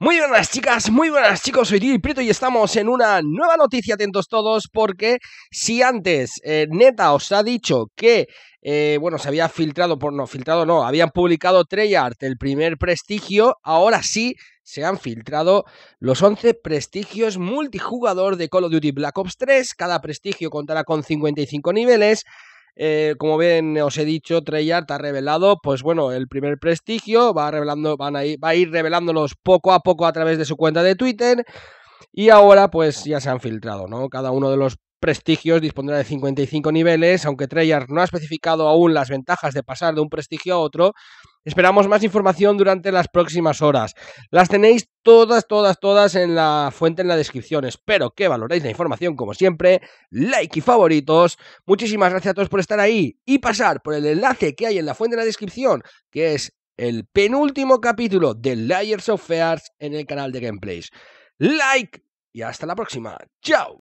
Muy buenas chicas, muy buenas chicos, soy Didi y estamos en una nueva noticia, atentos todos, porque si antes eh, Neta os ha dicho que, eh, bueno, se había filtrado, por no, filtrado no, habían publicado Treyarch el primer prestigio, ahora sí se han filtrado los 11 prestigios multijugador de Call of Duty Black Ops 3, cada prestigio contará con 55 niveles, eh, como bien os he dicho, Treyarch ha revelado, pues bueno, el primer prestigio, va, revelando, van a ir, va a ir revelándolos poco a poco a través de su cuenta de Twitter. Y ahora pues ya se han filtrado, ¿no? Cada uno de los prestigios dispondrá de 55 niveles, aunque Treyarch no ha especificado aún las ventajas de pasar de un prestigio a otro, Esperamos más información durante las próximas horas. Las tenéis todas, todas, todas en la fuente en la descripción. Espero que valoréis la información como siempre. Like y favoritos. Muchísimas gracias a todos por estar ahí y pasar por el enlace que hay en la fuente en la descripción, que es el penúltimo capítulo de Layers of Fears en el canal de Gameplays. Like y hasta la próxima. Chao.